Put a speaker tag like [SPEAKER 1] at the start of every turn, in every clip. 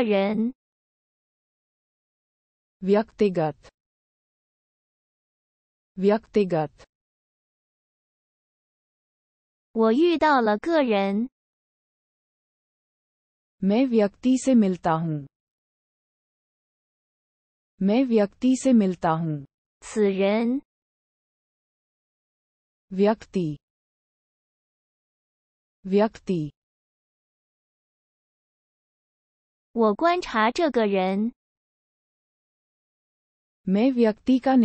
[SPEAKER 1] 个人。व्यक्तिगत व्यक्तिगत 我遇到了个人。मैं व्यक्ति से मिलता हूँ मैं व्यक्ति से मिलता हूँ 此人 व्यक्ति व्यक्ति 我观察这个人。我观察这个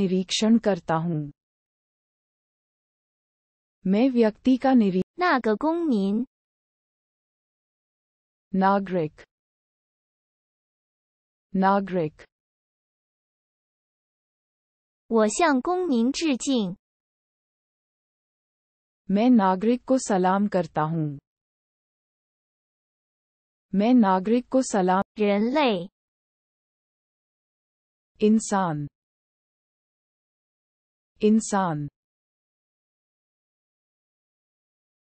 [SPEAKER 1] i 那个公民。公民。我向公民致敬。我向公民 n 敬。मैं नागरिक को सलाम इंसान इंसान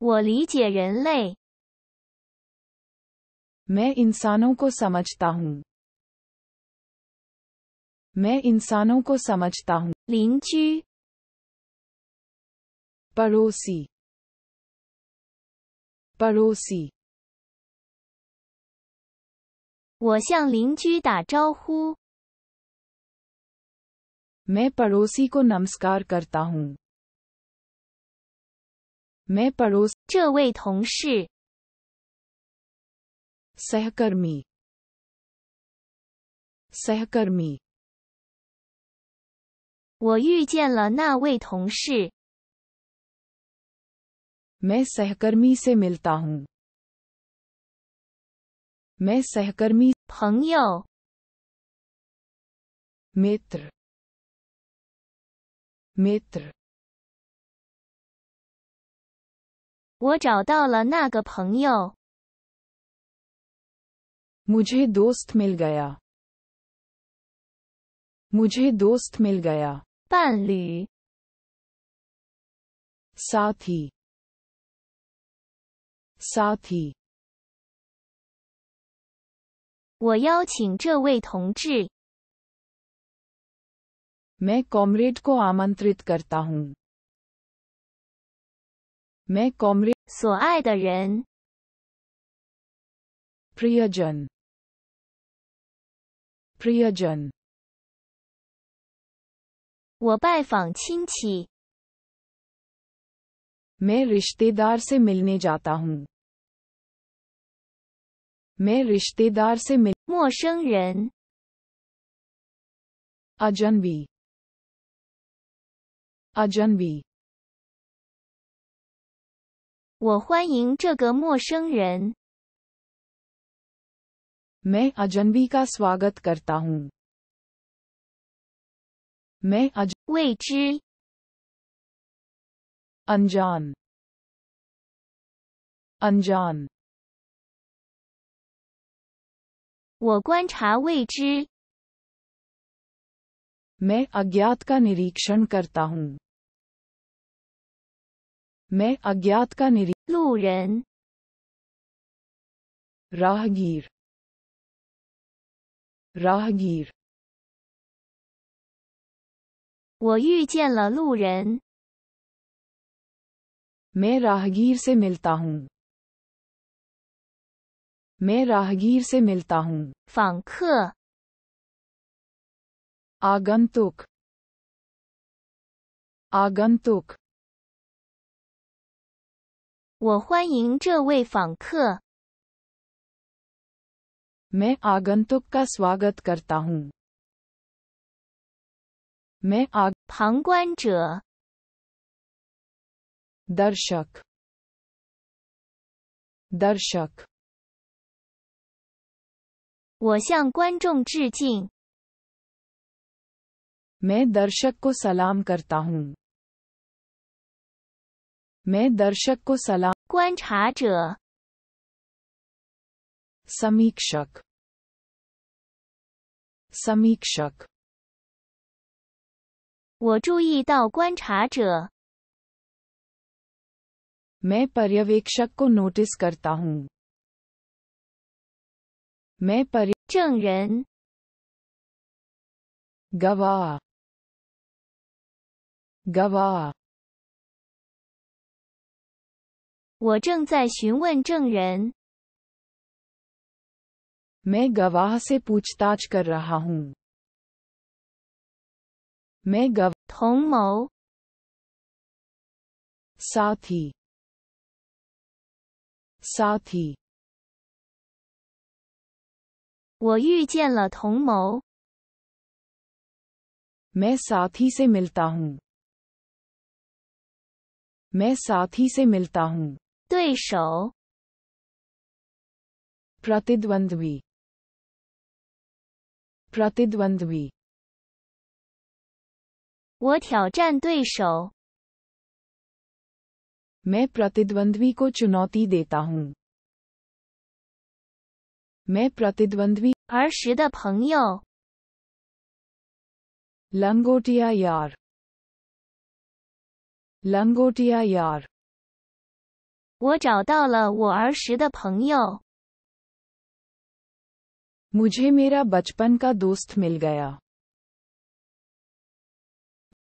[SPEAKER 1] 我理解人类 मैं इंसानों को समझता हूँ मैं इंसानों को समझता हूँ लिंची पड़ोसी पड़ोसी 我向邻居打招呼。मैं पड़ोसी को नमस्कार करता हूँ मैं पड़ोस 这位同事 सहकर्मी सहकर्मी 我遇见了那位同事。मैं सहकर्मी से मिलता हूँ मैं सहकर्मी फंगिया मित्र मित्र मुझे दोस्त मिल गया मुझे दोस्त मिल गया पाली साथी साथी 我邀请这位同志。我所爱的人。我拜访亲戚。我与亲戚见面。मैं रिश्तेदार से मिल मोशंग रन अजनबी अजनबी वो हुआ मोशंग रन मैं अजनबी का स्वागत करता हूँ मैं अज 未知 अनजान अनजान मैं अज्ञात का निरीक्षण करता हूँ मैं अज्ञात का निरीक्षण 路人 राहगीर राहगीर मैं राहगीर से मिलता हूँ मैं राहगीर से मिलता हूँ फांक आगंतुक आगंतुक मैं आगंतुक का स्वागत करता हूँ मैं आग 旁观者 दर्शक दर्शक 我向观众致敬。我向观众致敬。观察者。观察者。我注意到观察者。我注意到观察者。我注意到观察者。我注观察者。我注意到观察者。我注意到观察者。我注意到观察者。我我注意到观察者。我注意到观察者。我注意到观察 मैं परि 证人 गवाह गवाह 我正在询问证人。मैं गवाह से पूछताछ कर रहा हूं मैं गवाह 同谋 साथी साथी 我遇见了同谋。मैं साथी से मिलता हूँ मैं साथी से मिलता हूँ प्रतिद्वंद्वी को चुनौती देता हूँ मैं प्रतिद्वंद्वी 儿时的朋友 लंगोटिया यार लंगोटिया यार 我找到了我儿时的朋友 मुझे मेरा बचपन का दोस्त मिल गया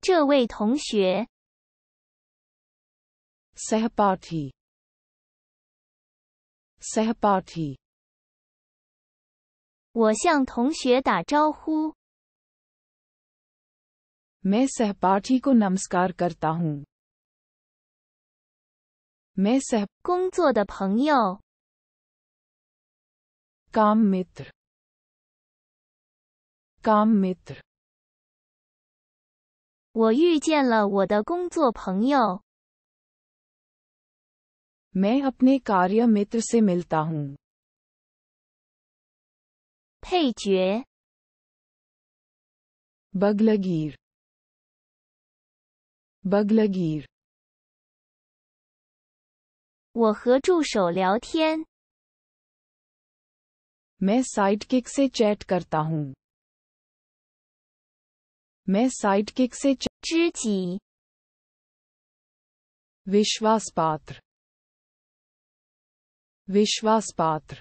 [SPEAKER 1] 这位同学 सहपाठी सहपाठी 我向同学打招呼。我工作的朋友。我遇见了我的工作朋友。配角 baglegir baglegir 我和助手聊天。मैं साइडकिक से चैट करता हूँ मैं साइडकिक से चैट विश्वास पात्र विश्वास पात्र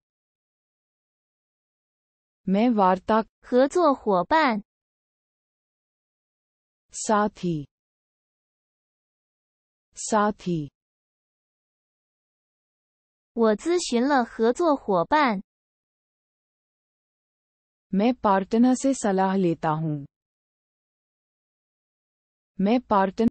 [SPEAKER 1] मैं वार्ता पैन साथी साथी पैन मैं पार्टनर से सलाह लेता हूँ मैं पार्टन